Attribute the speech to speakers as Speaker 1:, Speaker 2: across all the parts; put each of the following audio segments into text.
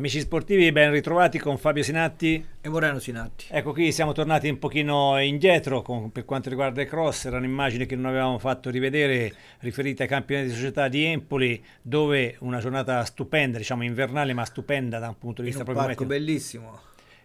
Speaker 1: Amici sportivi, ben ritrovati con Fabio Sinatti e Moreno Sinatti. Ecco qui siamo tornati un pochino indietro con, per quanto riguarda i cross, erano immagini che non avevamo fatto rivedere riferite ai campionati di società di Empoli, dove una giornata stupenda, diciamo invernale ma stupenda da un punto di vista proprio. Un parco bellissimo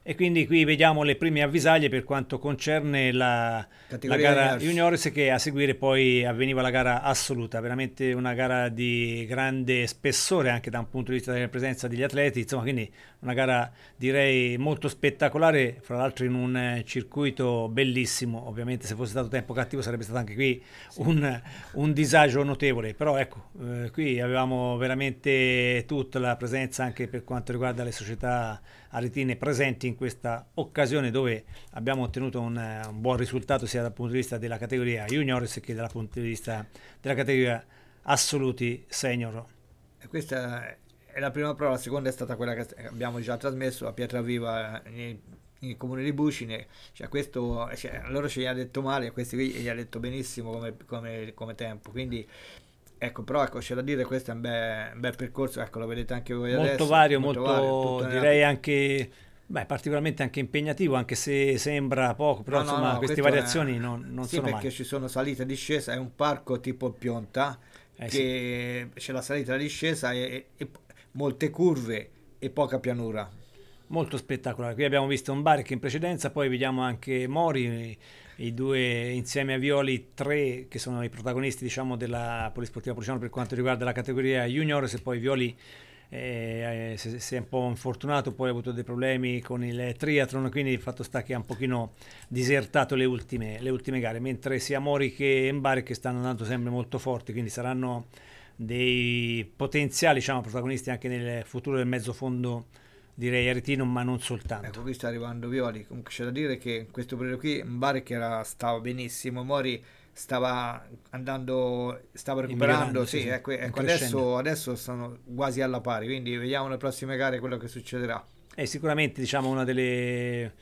Speaker 1: e quindi qui vediamo le prime avvisaglie per quanto concerne la, la gara juniores che a seguire poi avveniva la gara assoluta, veramente una gara di grande spessore anche da un punto di vista della presenza degli atleti, insomma quindi una gara direi molto spettacolare, fra l'altro in un eh, circuito bellissimo, ovviamente se fosse stato tempo cattivo sarebbe stato anche qui sì. un, un, disagio notevole, però ecco eh, qui avevamo veramente tutta la presenza anche per quanto riguarda le società Aretine presenti in questa occasione dove abbiamo ottenuto un, eh, un, buon risultato sia dal punto di vista della categoria juniores che dal punto di vista della categoria assoluti senior.
Speaker 2: Questa è la prima prova, la seconda è stata quella che abbiamo già trasmesso a Pietraviva Viva nel, eh, nel comune di Bucine. Cioè questo, cioè, loro ci hanno detto male, questi qui gli ha detto benissimo come, come, come tempo. Quindi Ecco, però ecco, c'è da dire questo è un bel, un bel percorso, ecco, lo vedete anche voi molto adesso. Vario, molto, molto vario, molto direi
Speaker 1: anche Beh, particolarmente anche impegnativo, anche se sembra poco, però no, insomma no, no, queste variazioni è... non, non sì, sono perché mai.
Speaker 2: ci sono salite e discesa, è un parco tipo Pionta, eh, che sì. c'è la salita e la discesa e, e, e, molte curve e poca pianura.
Speaker 1: Molto spettacolare, qui abbiamo visto un bar che in precedenza, poi vediamo anche Mori i due insieme a Violi, tre che sono i protagonisti diciamo, della Polisportiva Prusiano per quanto riguarda la categoria Juniors e poi Violi eh, se, se, è un po' infortunato, poi ha avuto dei problemi con il triathlon, quindi il fatto sta che ha un pochino disertato le ultime, le ultime gare, mentre sia Mori che Mbari che stanno andando sempre molto forti, quindi saranno dei potenziali diciamo, protagonisti anche nel futuro del mezzo fondo direi Aretino ma non soltanto.
Speaker 2: Ecco qui sta arrivando Violi, comunque c'è da dire che in questo periodo qui Mbarek era, stava benissimo, Mori stava andando, stava recuperando, sì, sì, ecco, ecco adesso, adesso sono quasi alla pari, quindi vediamo le prossime gare quello che succederà.
Speaker 1: È sicuramente diciamo una delle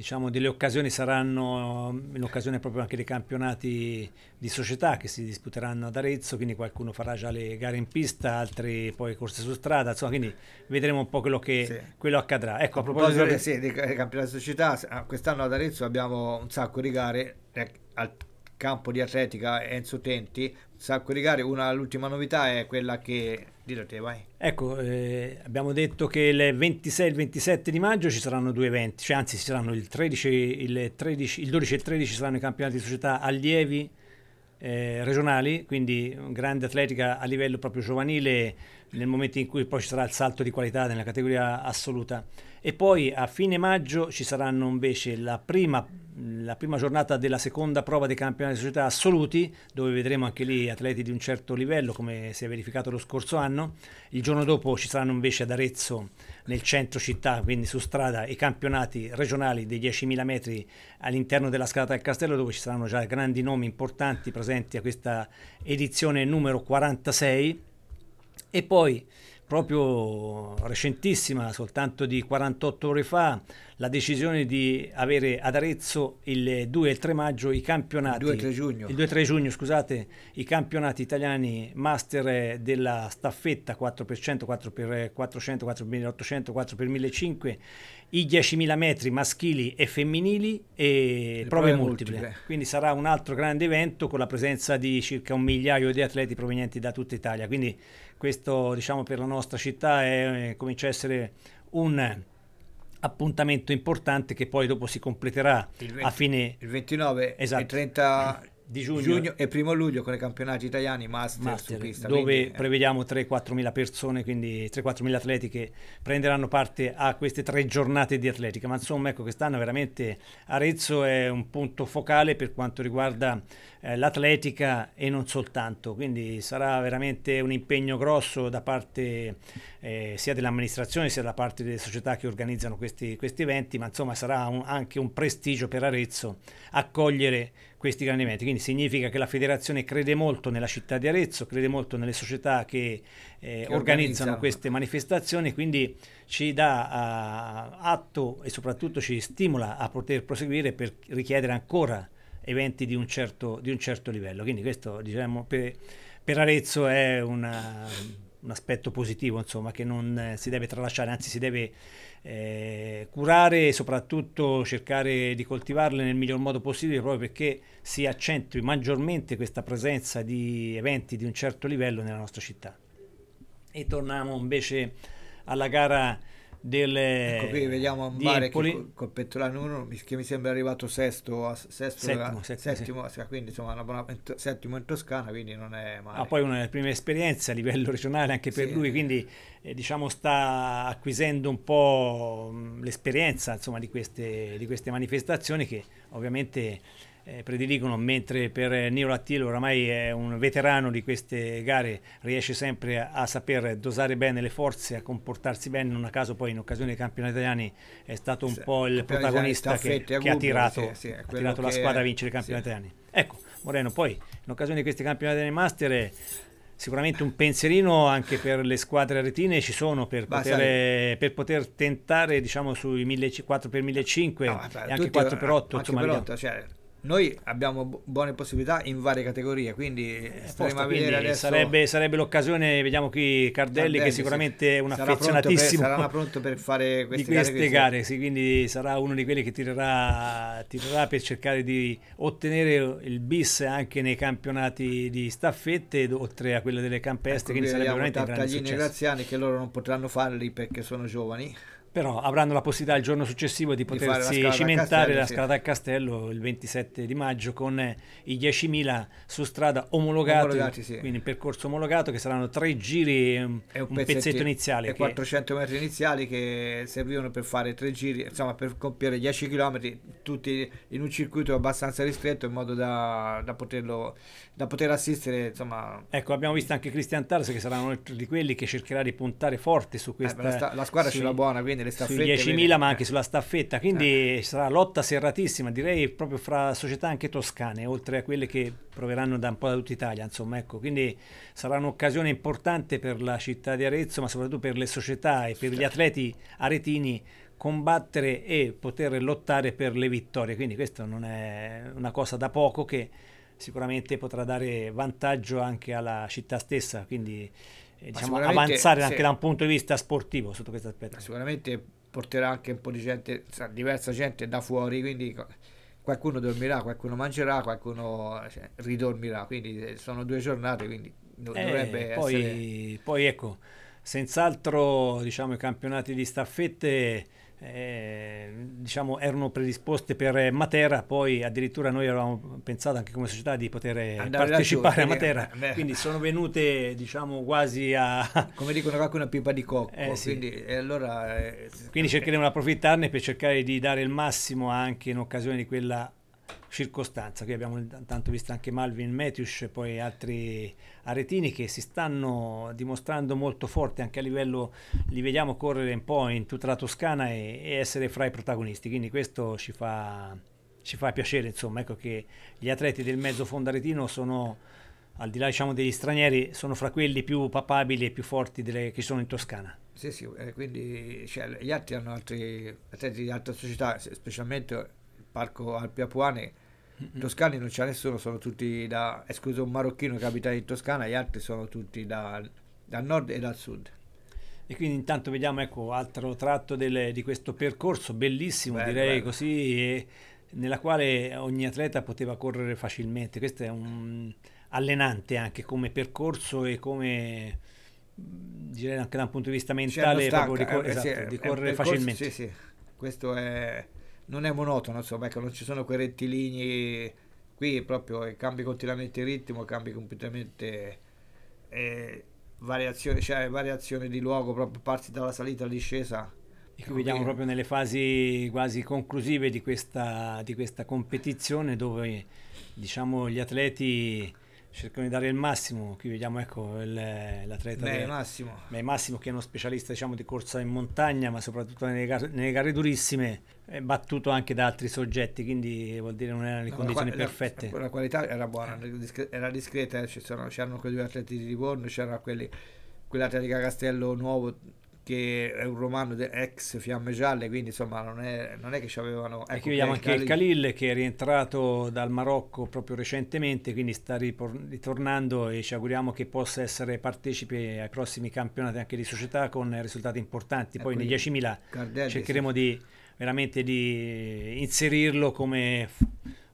Speaker 1: diciamo, delle occasioni saranno mm, l'occasione proprio anche dei campionati di società che si disputeranno ad Arezzo, quindi qualcuno farà già le gare in pista, altri poi corse su strada, insomma, quindi vedremo un po' quello che sì. quello
Speaker 2: accadrà. Ecco, a, a proposito, di... sì, dei campionati di società, ah, quest'anno ad Arezzo abbiamo un sacco di gare eh, campo di atletica Enzo Tenti, un sacco di gare, una, l'ultima novità è quella che... Dillo te, vai.
Speaker 1: Ecco, eh, abbiamo detto che il 26 e il 27 di maggio ci saranno due eventi, cioè anzi ci saranno il, 13, il, 13, il 12 e il 13 saranno i campionati di società allievi eh, regionali, quindi grande atletica a livello proprio giovanile nel momento in cui poi ci sarà il salto di qualità nella categoria assoluta e poi a fine maggio ci saranno invece la prima, la prima giornata della seconda prova dei campionati di società assoluti, dove vedremo anche lì atleti di un certo livello, come si è verificato lo scorso anno. Il giorno dopo ci saranno invece ad Arezzo, nel centro città, quindi su strada, i campionati regionali dei 10.000 metri all'interno della scalata del castello, dove ci saranno già grandi nomi importanti presenti a questa edizione numero 46. E poi proprio recentissima, soltanto di 48 ore fa, la decisione di avere ad Arezzo il 2 e il 3 maggio i campionati. Il 2 giugno. Il 2 giugno, scusate, i campionati italiani master della staffetta 4x100, 4x400, 4x1800, 4x1500, i 10.000 metri maschili e femminili e le prove, prove multiple. multiple. Quindi sarà un altro grande evento con la presenza di circa un migliaio di atleti provenienti da tutta Italia. Quindi questo diciamo, per la nostra città è, eh, comincia a essere un appuntamento importante che poi dopo si completerà 20, a fine... Il 29 esatto. e 30 di giugno, giugno, e primo luglio con i campionati italiani master, master pista, dove quindi, eh. prevediamo 3-4 mila persone quindi 3-4 mila atleti che prenderanno parte a queste tre giornate di atletica ma insomma ecco quest'anno veramente Arezzo è un punto focale per quanto riguarda eh, l'atletica e non soltanto quindi sarà veramente un impegno grosso da parte eh, sia dell'amministrazione sia da parte delle società che organizzano questi, questi eventi ma insomma sarà un, anche un prestigio per Arezzo accogliere questi grandi eventi. Quindi significa che la federazione crede molto nella città di Arezzo, crede molto nelle società che, eh, che organizzano queste manifestazioni, quindi ci dà uh, atto e soprattutto ci stimola a poter proseguire per richiedere ancora eventi di un certo, di un certo livello. Quindi questo diciamo, per, per, Arezzo è una, un aspetto positivo insomma, che non eh, si deve tralasciare, anzi si deve eh, curare e soprattutto cercare di coltivarle nel miglior modo possibile proprio perché si accentui maggiormente questa presenza di eventi di un certo livello nella nostra città. E torniamo invece alla gara delle ecco qui vediamo Ambare Empoli. che
Speaker 2: col, col 1 che mi sembra arrivato sesto, a, sesto settimo, settimo, settimo sì. quindi insomma una buona, settimo in Toscana quindi non è male ah,
Speaker 1: poi una prima esperienza a livello regionale anche per sì. lui quindi eh, diciamo sta acquisendo un po' l'esperienza insomma di queste, di queste manifestazioni che ovviamente eh, prediligono, mentre per Niro Attilo oramai è un veterano di queste gare, riesce sempre a, a, saper dosare bene le forze, a comportarsi bene, non a caso poi in occasione dei campionati italiani è stato un sì, po' il protagonista che, che Google, ha tirato, sì, sì, ha tirato la squadra è... a vincere i campionati italiani. Ecco, Moreno, poi in occasione di questi campionati italiani master sicuramente un pensierino anche per le squadre aretine ci sono per, poter, per poter, tentare diciamo sui 4x1500 no, e anche 4x8 ah, insomma per 8,
Speaker 2: cioè, noi abbiamo buone possibilità in varie categorie, quindi eh, eh a vedere adesso. Sarebbe,
Speaker 1: sarebbe l'occasione, vediamo qui Cardelli, Cardelli che sicuramente sì. è un sarà affezionatissimo. Pronto per, sarà pronto per fare queste, di queste gare. gare sì, quindi sarà uno di quelli che tirerà, tirerà per cercare di ottenere il bis anche nei campionati di staffette, oltre a quello delle campestre, ecco, quindi sarebbe veramente un grande successo. Graziani
Speaker 2: che loro non potranno farli perché sono giovani però
Speaker 1: avranno la possibilità il giorno successivo di potersi di cimentare la strada
Speaker 2: a Castello il 27 di
Speaker 1: maggio con eh, i 10.000 su strada omologati, omologati sì. quindi un percorso omologato che saranno tre giri eh, e un, un pezzetto, pezzetto iniziale e che... 400
Speaker 2: metri iniziali che servivano per fare tre giri insomma per compiere 10 km tutti in un circuito abbastanza ristretto in modo da, da poterlo da poter assistere insomma ecco abbiamo visto anche Cristian
Speaker 1: Tars che sarà uno di quelli che cercherà di puntare forte su eh, questa eh, la, sta, la, squadra su... ce l'ha buona quindi nelle staffette. Sui 10.000 ma anche sulla staffetta, quindi ah. sarà lotta serratissima, direi proprio fra società anche toscane, oltre a quelle che proveranno da un po' da tutta Italia, insomma, ecco, quindi sarà un'occasione importante per la città di Arezzo, ma soprattutto per le società e per gli certo. atleti aretini combattere e poter lottare per le vittorie, quindi questa non è una cosa da poco che sicuramente potrà dare vantaggio anche alla città stessa, quindi
Speaker 2: diciamo, avanzare anche se, da un punto di vista sportivo sotto questo aspetto. Sicuramente porterà anche un po' di gente, diversa gente da fuori, quindi qualcuno dormirà, qualcuno mangerà, qualcuno cioè, ridormirà, quindi eh, sono due giornate, quindi do- eh, dovrebbe poi,
Speaker 1: essere... Poi ecco, senz'altro diciamo, i campionati di staffette eh, diciamo, erano predisposte per Matera, poi addirittura noi avevamo pensato anche come società di poter Andare partecipare a Matera, eh, quindi sono venute diciamo, quasi a... Come dicono
Speaker 2: qua con una pipa di cocco, eh, sì. quindi, allora, eh, quindi cercheremo
Speaker 1: di approfittarne per cercare di dare il massimo anche in occasione di quella circostanza. Qui abbiamo intanto visto anche Malvin Matthews e poi altri aretini che si stanno dimostrando molto forti anche a livello, li vediamo correre un po' in tutta la Toscana e, e essere fra i protagonisti, quindi questo ci fa, ci fa piacere, insomma, ecco che gli atleti del mezzo fondo aretino sono al di là diciamo, degli stranieri, sono fra quelli più papabili e più forti delle, che sono in Toscana.
Speaker 2: Sì, sì, eh, quindi cioè, gli altri hanno altri atleti di altra società, specialmente Parco Alpiapuane Toscani non c'è nessuno, sono tutti da, escluso un marocchino che abita in Toscana, gli altri sono tutti da, dal nord e dal sud. E quindi intanto vediamo, ecco, altro tratto del, di
Speaker 1: questo percorso bellissimo, bello, direi bello. così, e, nella quale ogni atleta poteva correre facilmente. Questo è un allenante anche come percorso e come direi anche da un punto di vista mentale stanca, proprio di, eh, cor- eh, esatto, sì, di correre percorso, facilmente. Sì,
Speaker 2: sì. Questo è non è monotono, insomma, ecco, non ci sono quei rettilinei, qui proprio eh, cambi continuamente il ritmo, cambi completamente eh, variazione, cioè variazione di luogo, proprio parti dalla salita alla discesa. E qui vediamo
Speaker 1: proprio nelle fasi quasi conclusive di questa, di questa competizione dove diciamo, gli atleti cercano di dare il massimo. Qui vediamo ecco il, l'atleta Beh, del, Massimo. Beh, Massimo che è uno specialista diciamo, di corsa in montagna, ma soprattutto nelle gare, nelle gare durissime, è battuto anche da altri soggetti, quindi vuol dire non erano le no, condizioni la, perfette. La,
Speaker 2: la, qualità era buona, era discreta, eh. c'erano, c'erano quei due atleti di Livorno, c'era quelli quell'atleta Castello nuovo che è un romano ex Fiamme Gialle, quindi insomma non è, non è che ci avevano... Ecco, e qui vediamo anche il
Speaker 1: Khalil che è rientrato dal Marocco proprio recentemente, quindi sta ritornando e ci auguriamo che possa essere partecipe ai prossimi campionati anche di società con risultati importanti. Poi nei 10.000 Cardelli, cercheremo sì. di veramente di inserirlo come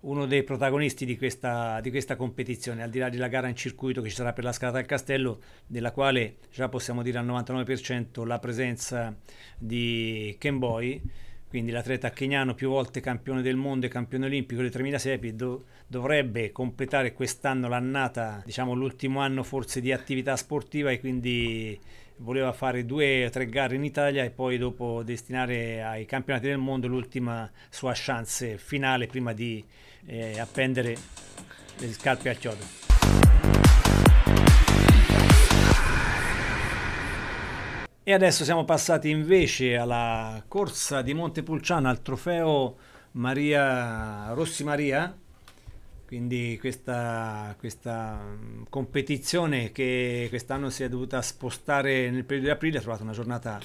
Speaker 1: uno dei protagonisti di questa, di questa, competizione, al di là della gara in circuito che ci sarà per la scalata al castello, della quale già possiamo dire al 99% la presenza di Ken Boy, quindi l'atleta keniano più volte campione del mondo e campione olimpico delle 3000 sepi, do, dovrebbe completare quest'anno l'annata, diciamo l'ultimo anno forse di attività sportiva e quindi voleva fare due o tre gare in Italia e poi dopo destinare ai campionati del mondo l'ultima sua chance finale prima di e appendere le scarpe al chiodo. E adesso siamo passati invece alla corsa di Montepulciano al trofeo Maria Rossi Maria, quindi questa, questa mm, competizione che quest'anno si è dovuta spostare nel periodo di aprile ha trovato una giornata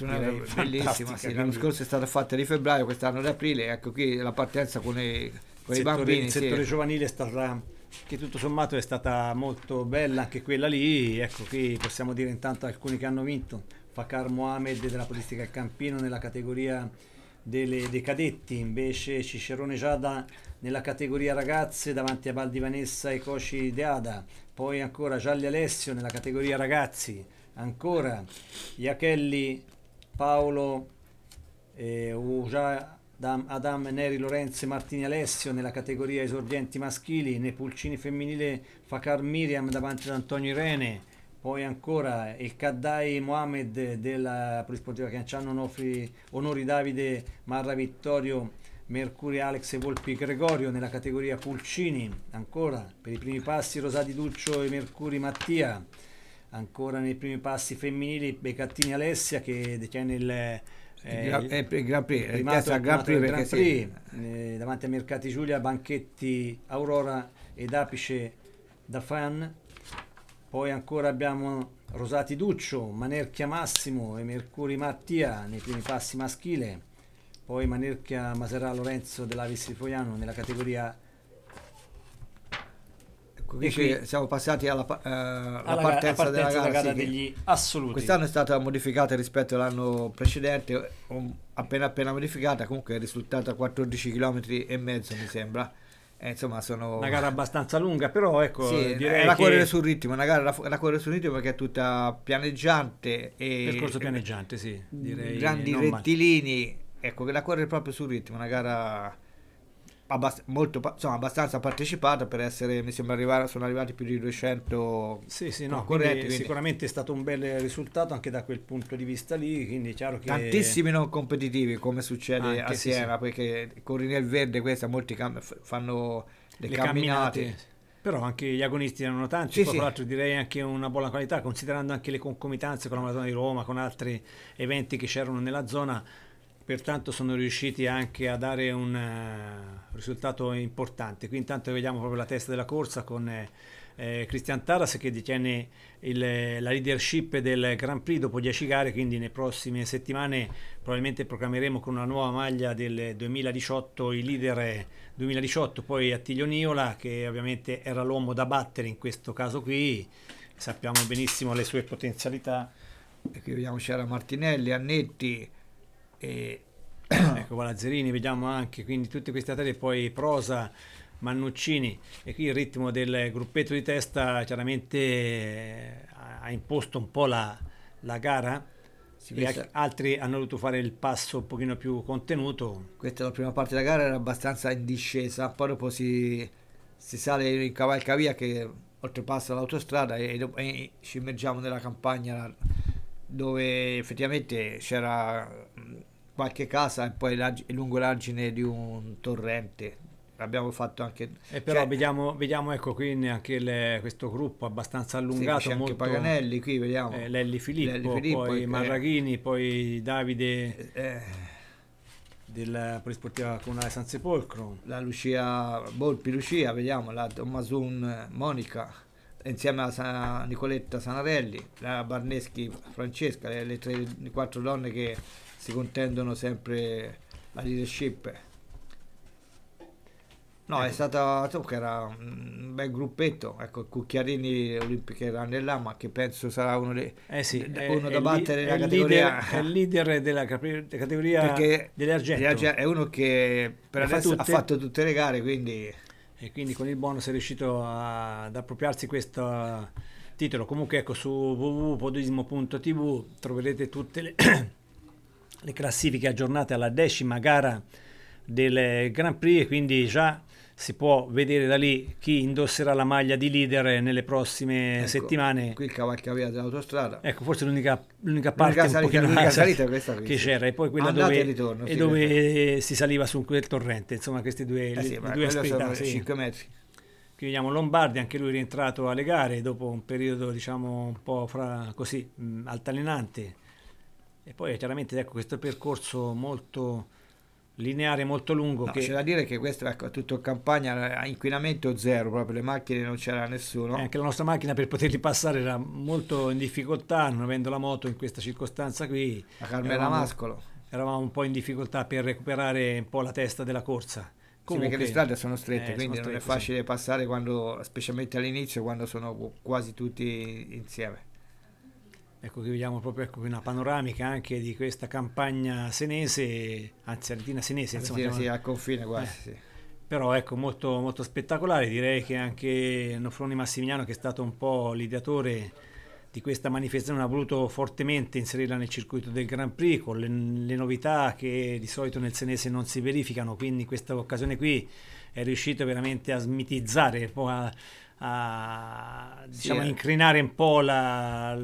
Speaker 1: bellissima. Sì, l'anno scorso è stata
Speaker 2: fatta di febbraio, quest'anno di aprile, ecco qui la partenza con le con settore, i bambini. Il settore sì.
Speaker 1: giovanile sta che tutto sommato è stata molto bella anche quella lì, ecco qui possiamo dire intanto alcuni che hanno vinto, Fakar Mohamed della Politica Campino nella categoria delle, dei cadetti, invece Cicerone Giada nella categoria ragazze davanti a Baldi Vanessa e Coci Deada, poi ancora Gialli Alessio nella categoria ragazzi, ancora Iachelli, Paolo, eh, Ugia, Adam Neri Lorenzo e Martini Alessio nella categoria esordienti maschili, nei pulcini femminili Fakar Miriam davanti ad Antonio Irene, poi ancora il Kaddai Mohamed della Polisportiva Canciano Onofri, Onori Davide Marra Vittorio Mercurio Alex e Volpi Gregorio nella categoria Pulcini, ancora per i primi passi Rosati Duccio e Mercuri Mattia, ancora nei primi passi femminili Beccattini Alessia che detiene il eh, eh, Gran Prix, è rimasto, Gran Prix, Grand Prix sì. eh, davanti a Mercati Giulia, Banchetti Aurora ed Apice da Fan. Poi ancora abbiamo Rosati Duccio, Manerchia Massimo e Mercuri Mattia nei primi passi maschile. Poi Manerchia Maserà Lorenzo dell'Avis Foiano nella categoria
Speaker 2: Ecco, qui siamo passati alla, eh, alla partenza, partenza, della gara, gara sì, degli assoluti. Quest'anno è stata modificata rispetto all'anno precedente, um, appena appena modificata, comunque è risultata 14 km e mezzo mi sembra. Eh, insomma, sono una gara abbastanza lunga, però ecco, sì, direi è eh, da correre sul ritmo, una gara da, correre sul ritmo perché è tutta pianeggiante e percorso pianeggiante, sì, mm, direi grandi rettilini, male. ecco, la correre proprio sul ritmo, una gara abbast- molto, insomma, abbastanza partecipata per essere, mi sembra arrivare, sono arrivati più di 200 sì, sì, no, concorrenti. Quindi quindi. Sicuramente è stato
Speaker 1: un bel risultato anche da quel punto di vista lì, quindi chiaro che... Tantissimi
Speaker 2: non competitivi come succede anche, a Siena, sì, perché corri nel verde questa, molti cam- fanno le, le camminate. camminate.
Speaker 1: Però anche gli agonisti erano tanti, sì, poi sì. tra l'altro direi anche una buona qualità, considerando anche le concomitanze con la Maratona di Roma, con altri eventi che c'erano nella zona pertanto sono riusciti anche a dare un uh, risultato importante. Qui intanto vediamo proprio la testa della corsa con eh, eh Christian Taras che detiene il, la leadership del Grand Prix dopo 10 gare, quindi nelle prossime settimane probabilmente proclameremo con una nuova maglia del 2018 i leader 2018, eh, poi Attilio Niola che ovviamente era l'uomo da battere in questo caso qui, sappiamo benissimo le sue potenzialità. E qui vediamo c'era Martinelli, Annetti, e ecco, Gualazzerini, vediamo anche, quindi tutti questi atleti, poi Prosa, Mannuccini e qui il ritmo del gruppetto di testa chiaramente eh, ha imposto un po' la, la gara. Sì, questa... altri hanno dovuto fare il passo un pochino più
Speaker 2: contenuto. Questa è la prima parte della gara, era abbastanza in discesa, poi dopo si, si sale in cavalcavia che oltrepassa l'autostrada e, e, ci immergiamo nella campagna dove effettivamente c'era qualche casa e poi lungo l'argine di un torrente abbiamo fatto anche e però cioè,
Speaker 1: vediamo, vediamo ecco quindi anche le, questo gruppo abbastanza allungato sì, c'è molto, anche Paganelli qui vediamo eh, Lelli, Filippo, Lelli Filippo poi eh, Marraghini poi Davide eh, eh,
Speaker 2: della polisportiva comunale San Sepolcro la Lucia Volpi Lucia vediamo la Tommasun Monica insieme a San, Nicoletta Sanarelli la Barneschi Francesca le, le, tre, le quattro donne che si contendono sempre la leadership. No, è ecco. stata che era un bel gruppetto, ecco, Cucchiarini Olimpiche Runner là, ma che penso sarà uno, dei, eh sì, de, uno è, da è battere nella categoria. Leader, è il leader della categoria dell'argento. È uno che per adesso tutte. ha fatto
Speaker 1: tutte le gare, quindi... E quindi con il bonus è riuscito a, ad appropriarsi questo titolo. Comunque ecco, su www.podismo.tv troverete tutte le... le classifiche aggiornate alla decima gara del Grand Prix e quindi già si può vedere da lì chi indosserà la maglia di leader nelle prossime ecco, settimane. Qui il cavalcavia dell'autostrada. Ecco, forse l'unica, l'unica parte l'unica salita, l'unica salita che c'era e poi quella Andate dove, ritorno, sì, dove si saliva su quel torrente, insomma questi due, eh sì, due aspetti. Sì. 5 metri. Qui vediamo Lombardi, anche lui rientrato alle gare dopo un periodo diciamo un po' fra, così mh, altalenante e poi chiaramente ecco, questo percorso molto
Speaker 2: lineare, molto lungo. No, che... C'è da dire che questo era ecco, tutto Campagna, a eh, inquinamento zero, proprio le macchine non c'era nessuno. E eh, anche la nostra macchina per poterli passare era molto in difficoltà,
Speaker 1: non avendo la moto in questa circostanza qui. La Carmela eravamo, Mascolo. Eravamo un po' in difficoltà
Speaker 2: per recuperare un po' la testa della corsa. Comunque, sì, perché le strade sono strette, eh, quindi sono strette, non è facile sì. passare quando, specialmente all'inizio, quando sono quasi tutti insieme. Ecco qui vediamo proprio ecco, una panoramica anche di questa campagna senese,
Speaker 1: anzi Argentina senese, insomma. Sì, sì, al confine quasi, eh. sì. Però ecco, molto, molto spettacolare, direi che anche Nofroni Massimiliano, che è stato un po' l'ideatore di questa manifestazione, ha voluto fortemente inserirla nel circuito del Grand Prix, con le, le novità che di solito nel senese non si verificano, quindi in questa occasione qui è riuscito veramente a smitizzare, a, a diciamo, sì, eh. incrinare un po' la,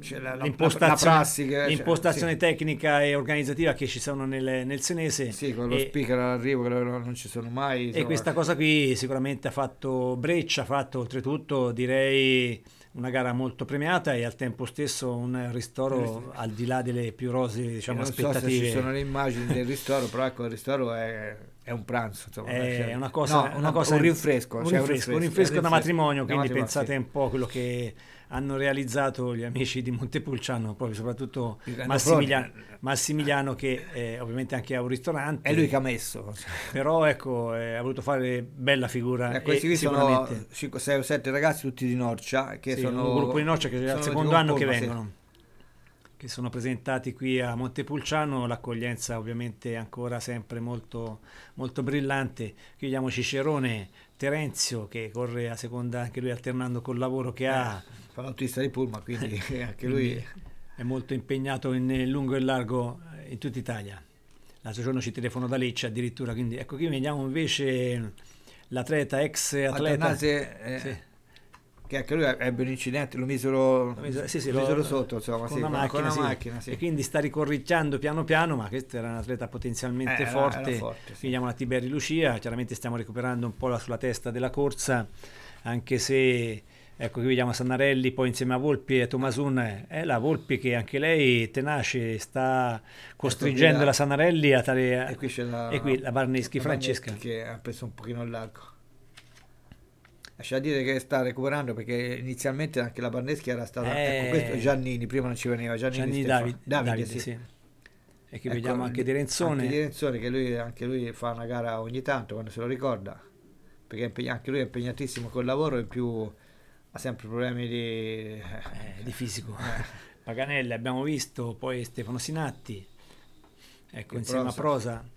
Speaker 2: cioè la, l'impostazione, la prassica, l'impostazione cioè,
Speaker 1: tecnica e organizzativa che ci sono nel, nel
Speaker 2: senese. Sì, con lo e, speaker all'arrivo che non ci sono mai. Insomma. E questa cosa
Speaker 1: qui sicuramente ha fatto breccia, ha fatto oltretutto direi una gara molto premiata e al tempo stesso un ristoro al di là delle più rose diciamo, non aspettative. Non so se ci sono le immagini del
Speaker 2: ristoro, però ecco, il ristoro è, è un pranzo. Insomma, è cioè, una cosa, no, una cosa, un rinfresco. Un, cioè un
Speaker 1: rinfresco, un rinfresco, un rinfresco da matrimonio, da quindi matrimonio, pensate sì. un po' quello che hanno realizzato gli amici di Montepulciano, proprio soprattutto Massimiliano, Massimiliano, che eh, ovviamente anche ha un
Speaker 2: ristorante. È lui che ha messo.
Speaker 1: Però ecco, eh, ha voluto fare bella figura. Eh, questi qui sono
Speaker 2: 5, 6 o 7 ragazzi tutti di Norcia. Che sì, sono, un gruppo di Norcia che è il secondo anno che vengono.
Speaker 1: Sì. Che sono presentati qui a Montepulciano, l'accoglienza ovviamente ancora sempre molto, molto brillante. Chiudiamo Cicerone, Terenzio che corre a seconda anche lui alternando col lavoro che eh, ha. Fa l'autista di Pullman, quindi eh, anche lui è... molto impegnato in lungo e largo eh, in tutta Italia. L'altro giorno ci telefonò da Lecce addirittura, quindi ecco qui vediamo invece l'atleta, ex atleta. Atanase, eh, sì
Speaker 2: che anche lui ebbe un incidente, lo misero, lo misero, sì, sì, lo misero lo, sotto insomma, con, sì, una macchina, con una macchina e
Speaker 1: quindi sta ricorricciando piano piano, ma questo era un atleta potenzialmente eh, forte, era, era vediamo la Tiberi Lucia, chiaramente stiamo recuperando un po' la, sulla testa della corsa, anche se... Ecco, qui vediamo Sanarelli, poi insieme a Volpi e Tomasun, è la Volpi che anche lei tenace, sta costringendo ecco la Sanarelli a tale...
Speaker 2: E qui c'è la, e qui la Barneschi Francesca. che ha preso un pochino all'arco. Lascia dire che sta recuperando perché inizialmente anche la Barneschi era stata... Ecco, eh, ecco, questo Giannini, prima non ci veniva. Giannini, Giannini Davide, Davide, Davide, sì. sì. E che ecco, vediamo anche di Renzone. Anche di Renzone che lui, anche lui fa una gara ogni tanto quando se lo ricorda. Perché anche lui è impegnatissimo col lavoro e più ha sempre problemi di, eh, di eh, fisico. Eh. Paganelli abbiamo visto, poi Stefano Sinatti, ecco, insieme prosa. a
Speaker 1: Prosa.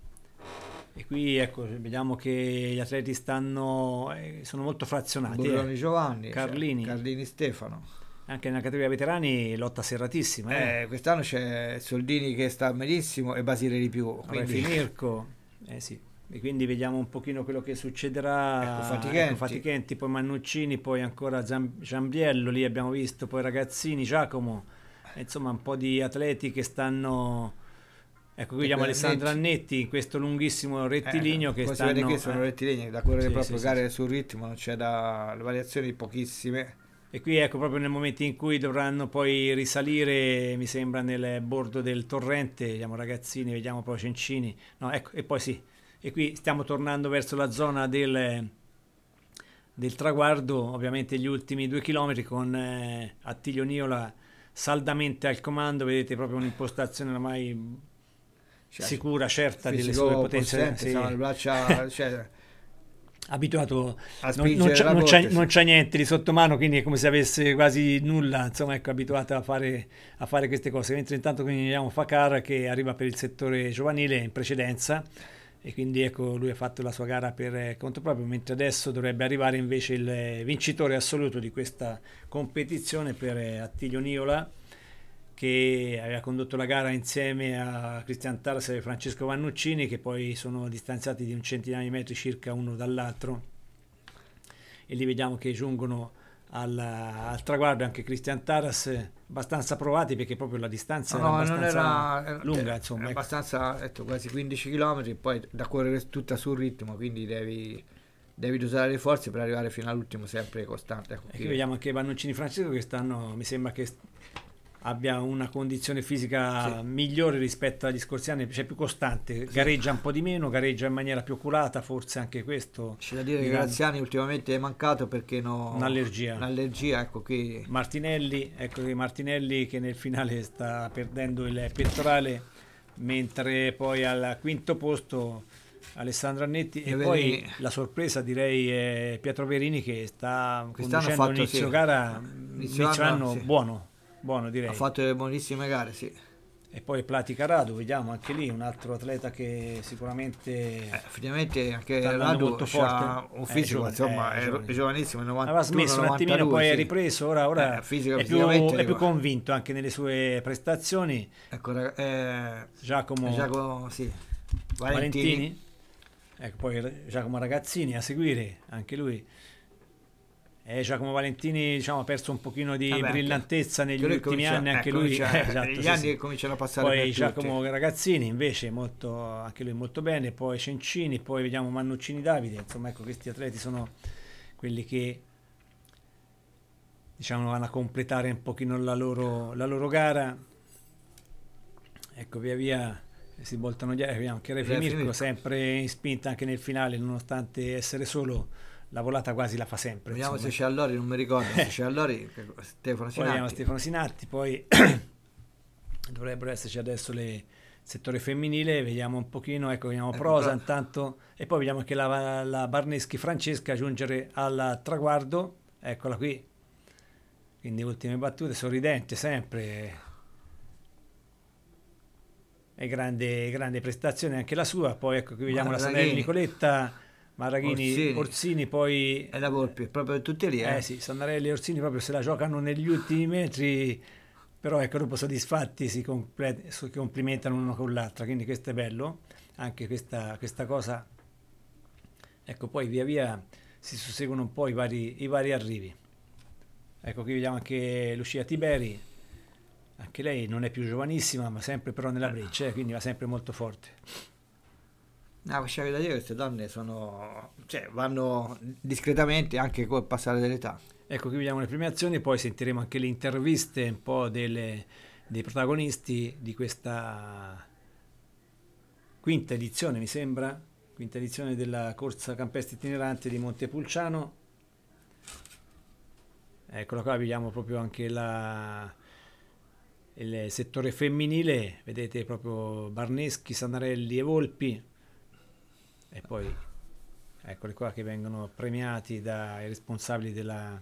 Speaker 1: E qui ecco, vediamo che gli atleti stanno, eh, sono molto
Speaker 2: frazionati. Burloni eh. Giovanni, cioè Carlini. Cioè, Carlini Stefano. Anche nella categoria veterani lotta serratissima. Eh. eh? quest'anno c'è Soldini che sta benissimo e Basile di più. Quindi... Mirko.
Speaker 1: Eh sì. E quindi vediamo un pochino quello che succederà. Ecco, Fatichenti. Ecco, Fatichenti poi Mannuccini, poi ancora Zamb- Giambiello, lì abbiamo visto, poi Ragazzini, Giacomo. Insomma un po' di atleti che stanno Ecco, qui abbiamo Alessandro Annetti, in questo lunghissimo eh, rettilineo eh, che stanno... vede che sono eh, rettilinei, da quello sì, che proprio sì, gare sì.
Speaker 2: sul ritmo, non c'è
Speaker 1: da variazioni pochissime. E qui ecco proprio nel momento in cui dovranno poi risalire, mi sembra, nel bordo del torrente, vediamo Ragazzini, vediamo poi Cencini, no, ecco, e poi sì, e qui stiamo tornando verso la zona del, del traguardo, ovviamente gli ultimi due chilometri con eh, Attilio Niola saldamente al comando, vedete proprio un'impostazione ormai cioè, sicura, certa delle sue potenze. Sì. cioè, abituato a non, non, c'è, non, c'è, non, c'è, niente di sotto mano, quindi è come se avesse quasi nulla insomma ecco abituata a fare, a fare queste cose mentre intanto quindi abbiamo Fakar che arriva per il settore giovanile in precedenza e quindi ecco lui ha fatto la sua gara per conto proprio mentre adesso dovrebbe arrivare invece il vincitore assoluto di questa competizione per Attilio Niola che aveva condotto la gara insieme a Cristian Taras e Francesco Vannuccini, che poi sono distanziati di un centinaio di metri circa uno dall'altro. E lì vediamo che giungono al, al traguardo anche Cristian Taras abbastanza
Speaker 2: provati perché proprio la distanza no, era non era, lunga insomma ecco. abbastanza detto, quasi 15 km poi da correre tutta sul ritmo quindi devi devi dosare le forze per arrivare fino all'ultimo sempre costante. Ecco, e qui vediamo anche Vannuccini e Francesco che stanno, mi sembra che
Speaker 1: abbia una condizione fisica sì. migliore rispetto agli scorsi anni, cioè più costante, sì. gareggia un po' di meno, gareggia in maniera più curata, forse anche questo. C'è da dire che Graziani ultimamente è mancato perché no... Un'allergia. Un'allergia, ecco qui. Martinelli, ecco qui Martinelli che nel finale sta perdendo il pettorale, mentre poi al quinto posto Alessandro Annetti e, e poi la sorpresa direi è Pietro Verini che sta conducendo fatto, inizio sì. gara, inizio, inizio anno, anno sì. buono buono direi. Ha fatto delle buonissime gare, sì. E poi Platica Radu, vediamo anche lì un altro atleta che
Speaker 2: sicuramente... Eh, effettivamente anche Radu ha un eh, fisico, eh, insomma, eh, è, giovanissimo, è giovanissimo, 91, Aveva smesso 92, un attimino, poi sì. è ripreso, ora, ora eh, fisico, è, più, è più ecco.
Speaker 1: convinto anche nelle sue prestazioni. Ecco, eh, Giacomo, Giacomo sì. Valentini. Valentini. Ecco, poi Giacomo Ragazzini a seguire, anche lui eh, Giacomo Valentini diciamo, ha perso un pochino di Vabbè, brillantezza negli ultimi anni, eh, anche lui eh, esatto, gli sì, anni sì. cominciano a passare poi Giacomo tutti. Ragazzini invece molto, anche lui molto bene, poi Cencini, poi vediamo Mannuccini Davide, insomma ecco questi atleti sono quelli che diciamo vanno a completare un pochino la loro, la loro gara, ecco via via si voltano gli eh, vediamo anche Refi Mirko sempre in spinta anche nel finale nonostante essere solo la volata quasi la fa
Speaker 2: sempre. Vediamo insomma. se c'è Allori, non mi ricordo, se c'è Allori, Stefano Sinatti. Poi abbiamo Stefano
Speaker 1: Sinatti, poi dovrebbero esserci adesso le settore femminile, vediamo un pochino, ecco, vediamo ecco, Prosa però... intanto e poi vediamo che la, la Barneschi Francesca giungere al traguardo, eccola qui, quindi ultime battute, sorridente sempre. E grande, grande prestazione anche la sua, poi ecco qui vediamo Guarda la sorella Nicoletta Maraghini, Orsini, Orsini poi... E la Volpi, proprio tutti lì. Eh, eh sì, Sandarelli e Orsini proprio se la giocano negli ultimi metri, però ecco, dopo soddisfatti si, si complimentano l'uno con l'altra, quindi questo è bello, anche questa, questa, cosa. Ecco, poi via via si susseguono un po' i vari, i vari arrivi. Ecco, qui vediamo anche Lucia Tiberi, anche lei non è più giovanissima, ma sempre però nella breccia, eh, quindi va sempre molto forte.
Speaker 2: Ah, c'è da dire che queste donne sono, cioè, vanno discretamente anche col passare dell'età. Ecco, qui vediamo le prime azioni, poi sentiremo anche le interviste un po' delle,
Speaker 1: dei protagonisti di questa quinta edizione, mi sembra, quinta edizione della corsa campestre itinerante di Montepulciano. Eccola qua, vediamo proprio anche la, il settore femminile, vedete proprio Barneschi, Sanarelli e Volpi e poi eccoli qua che vengono premiati dai responsabili della,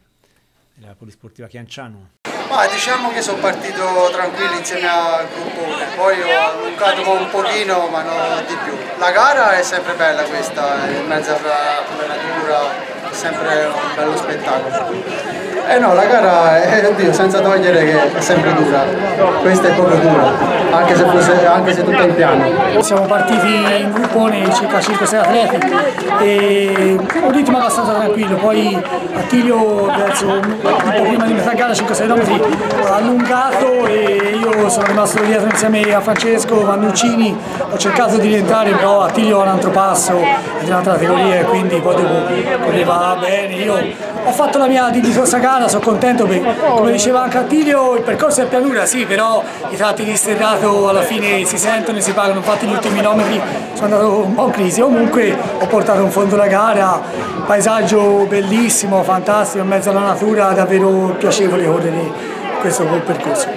Speaker 1: della polisportiva Chianciano.
Speaker 3: Ma diciamo che sono partito tranquillo insieme al gruppone, poi ho allungato un pochino ma non di più.
Speaker 4: La gara è sempre bella questa, in mezzo alla natura è sempre un
Speaker 5: bello spettacolo.
Speaker 3: Eh no, la gara è, oddio, senza togliere che è sempre dura, questa è proprio dura anche se, fosse, anche se tutto in piano. Siamo partiti in gruppone circa 5-6 atleti e un ritmo abbastanza tranquillo, poi Attilio verso un po' prima di metà gara 5-6 km ha allungato e io sono rimasto dietro insieme a Francesco Vannuccini, ho cercato di rientrare però Attilio ha un altro passo, di un'altra categoria e quindi poi dopo correva bene, io ho fatto la mia di, di Corsacana, sono contento perché come diceva anche Attilio il percorso è pianura sì però i tratti di sterrato alla fine si sentono e si pagano infatti gli ultimi chilometri sono andato un po' in crisi comunque ho portato in fondo la gara paesaggio bellissimo, fantastico in mezzo alla natura davvero piacevole correre questo percorso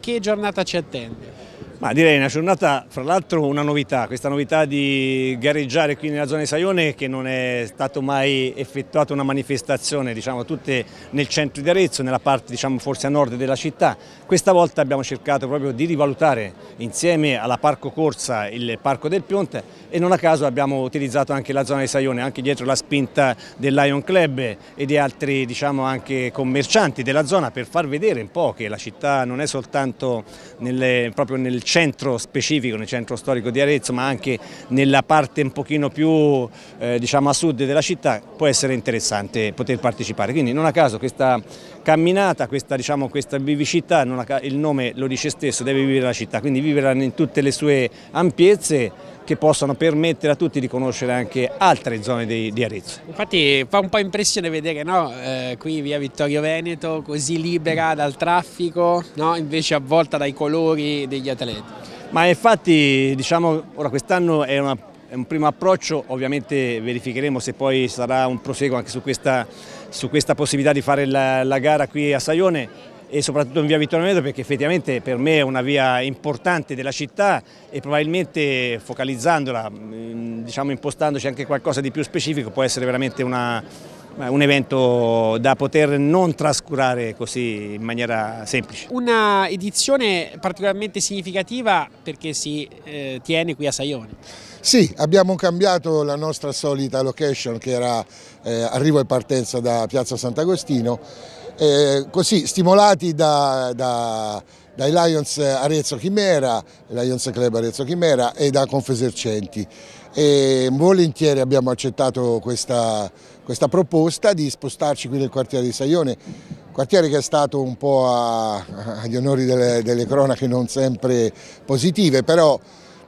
Speaker 4: che
Speaker 1: giornata ci attende? Ma direi una giornata, fra l'altro una novità, questa novità di gareggiare qui nella zona di Saione che non è stata mai effettuata una manifestazione, diciamo tutte nel centro di Arezzo, nella parte diciamo, forse a nord della città, questa volta abbiamo cercato proprio di rivalutare insieme alla Parco Corsa il Parco del Pionte e non a caso abbiamo utilizzato anche la zona di Saione, anche dietro la spinta del Lion Club e di altri diciamo, anche commercianti della zona per far vedere un po' che la città non è soltanto nel, proprio nel centro specifico, nel centro storico di Arezzo, ma anche nella parte un pochino più eh, diciamo, a sud della città può essere interessante poter partecipare. Quindi non a caso questa camminata, questa, diciamo, questa bivicità, ha, il nome lo dice stesso, deve vivere la città, quindi viverla in tutte le sue ampiezze che possano permettere a tutti di conoscere anche altre zone di, di Arezzo.
Speaker 4: Infatti fa un po' impressione vedere no? eh, qui via Vittorio Veneto così libera dal traffico, no? invece avvolta dai colori degli atleti.
Speaker 1: Ma infatti diciamo, ora quest'anno è una è un primo approccio, ovviamente verificheremo se poi sarà un proseguo anche su questa su questa possibilità di fare la, la gara qui a Saione e soprattutto in via Vittorio Veneto perché effettivamente per me è una via importante della città e probabilmente focalizzandola, mm, diciamo impostandoci anche qualcosa di più specifico può essere veramente una, un evento da poter non trascurare così in maniera semplice.
Speaker 4: Una edizione particolarmente significativa perché si eh, tiene qui a Saione.
Speaker 5: Sì, abbiamo cambiato la nostra solita location che era eh, arrivo e partenza da Piazza Sant'Agostino, eh, così stimolati da, da dai Lions Arezzo Chimera, Lions Club Arezzo Chimera e da Confesercenti. E volentieri abbiamo accettato questa questa proposta di spostarci qui nel quartiere di Saione, quartiere che è stato un po' a, agli onori delle, delle cronache non sempre positive, però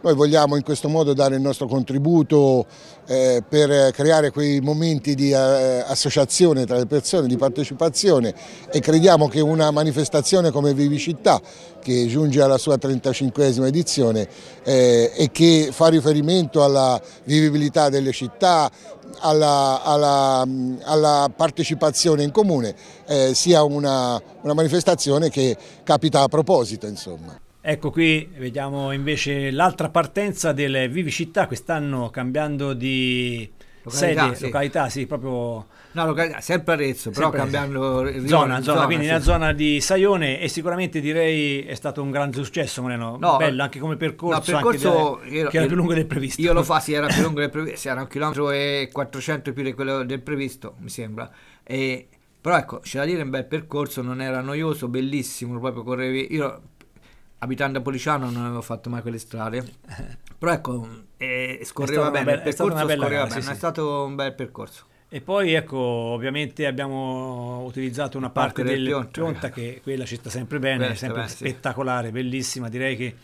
Speaker 5: noi vogliamo in questo modo dare il nostro contributo eh, per creare quei momenti di eh, associazione tra le persone, di partecipazione e crediamo che una manifestazione come Vivicità, che giunge alla sua 35esima edizione eh, e che fa riferimento alla vivibilità delle città, alla, alla, alla, partecipazione in comune eh, sia una, una, manifestazione che capita a proposito. Insomma.
Speaker 1: Ecco qui vediamo invece l'altra partenza delle Vivi Città, quest'anno cambiando di Località, sede, sì. località, sì, proprio... No, località, sempre Arezzo, però sempre cambiando... Zona, zona, zona, quindi sì. nella zona di Saione e sicuramente direi è stato un grande successo, Moreno, no, bello anche come percorso, no, percorso delle, io, che era più lungo del previsto.
Speaker 2: Io lo fa, sì, era più lungo del previsto, era un chilometro e 400 più di quello del previsto, mi sembra, e, Però ecco, c'è da dire un bel percorso, non era noioso, bellissimo, proprio correvi... Io abitando a Policiano non avevo fatto mai quelle strade però ecco eh, scorreva bene bella, il percorso scorreva bene sì, sì. è stato un bel percorso
Speaker 1: e poi ecco ovviamente abbiamo utilizzato una parte, parte del, del Pionta, Pionta che quella ci sta sempre bene Questa, sempre beh, spettacolare sì. bellissima direi che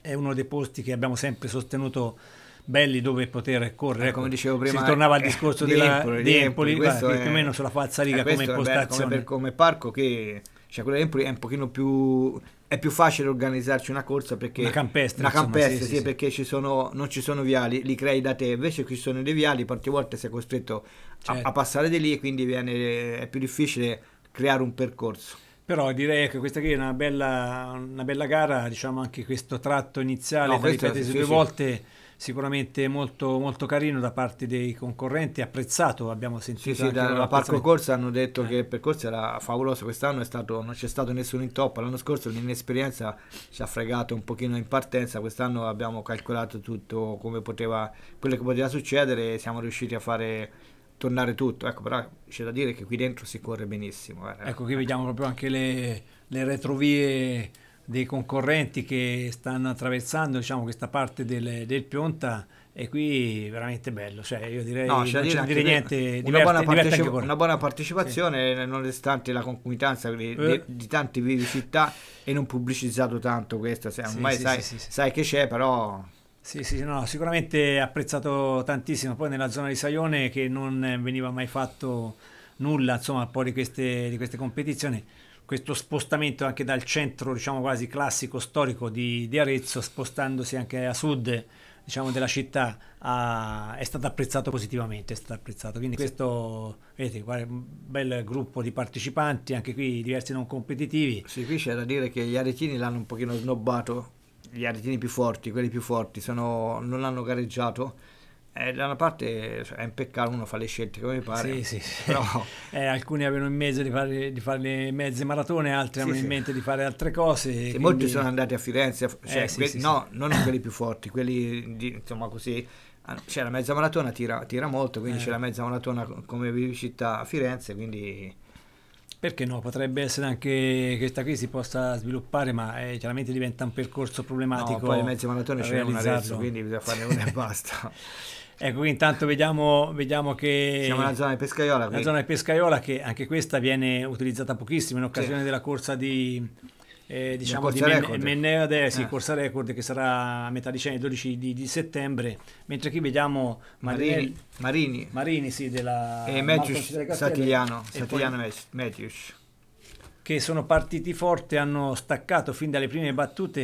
Speaker 1: è uno dei posti che abbiamo sempre sostenuto belli dove poter correre. Eh, come ecco, dicevo prima, si tornava al eh, discorso eh, di, della, Empoli, di Empoli, di Empoli è, più o meno sulla falsa riga eh, come impostazione. Bello, come,
Speaker 2: come, parco che cioè quello di Empoli è un pochino più è più facile organizzarci una corsa perché una campestre, una insomma, campestre sì, sì, sì, perché ci sono, non ci sono viali li crei da te invece qui sono dei viali quante volte sei costretto certo. a, a, certo. passare di lì e quindi viene, è più difficile creare un percorso
Speaker 1: però direi che questa qui è una bella, una bella gara diciamo anche questo tratto iniziale no, questo, sì, due volte sicuramente molto, molto carino da parte dei concorrenti, apprezzato, abbiamo sentito. Sì, sì dalla Parco Corsa
Speaker 2: hanno detto eh. che il percorso era favoloso, quest'anno stato, non c'è stato nessun intoppo, l'anno scorso l'inesperienza ci ha fregato un pochino in partenza, quest'anno abbiamo calcolato tutto come poteva, quello che poteva succedere e siamo riusciti a fare tornare tutto. Ecco, però c'è da dire che qui dentro si corre benissimo. Guarda. Eh. Ecco, qui vediamo proprio anche le, le retrovie dei
Speaker 1: concorrenti che stanno attraversando diciamo, questa parte del, del Pionta e qui
Speaker 2: veramente bello, cioè io direi no, c'è non c'è dire niente, diverte, una, buona una buona partecipazione sì. nonostante la concomitanza di, eh. di, tanti vivi città e non pubblicizzato tanto questo, cioè, ormai sì, sai, sì, sai che c'è però... Sì, sì, no, sicuramente
Speaker 1: apprezzato tantissimo, poi nella zona di Saione che non veniva mai fatto nulla insomma, poi di queste, di queste competizioni questo spostamento anche dal centro diciamo quasi classico storico di, di Arezzo spostandosi anche a sud diciamo, della città ha, è stato apprezzato positivamente, è stato apprezzato. Quindi questo, vedete, un bel
Speaker 2: gruppo di partecipanti, anche qui diversi non competitivi. Sì, qui c'è da dire che gli aretini l'hanno un pochino snobbato, gli aretini più forti, quelli più forti, sono, non hanno gareggiato eh, da una parte cioè, è un peccato, uno fa le scelte come pare. Sì, sì, però... eh, alcuni
Speaker 1: avevano in mente di fare, di fare mezze maratone, altri sì, avevano in mente di fare altre cose. Quindi... Molti sono andati a
Speaker 2: Firenze, eh, cioè, eh, quelli, no, non quelli più forti, quelli di, insomma così. Ah, c'è cioè, la mezza maratona, tira, tira molto, quindi eh. c'è la mezza maratona come città a Firenze, quindi... Perché no? Potrebbe essere anche che questa qui si possa sviluppare, ma eh,
Speaker 1: chiaramente diventa un percorso problematico. No, poi le mezze maratone c'è n'è una quindi bisogna farne una e basta. Ecco, qui intanto vediamo, vediamo, che... Siamo nella zona di Pescaiola. La zona di Pescaiola che anche questa viene utilizzata pochissimo in occasione sì. della corsa di... Eh, diciamo di Men- Menneade, sì, eh. corsa record che sarà a metà dicembre, 12 di, di settembre, mentre qui vediamo Marini, Marini, Marini sì, della e Medius, Satigliano, Satigliano
Speaker 2: Matthews
Speaker 1: che sono partiti forte, hanno staccato fin dalle prime battute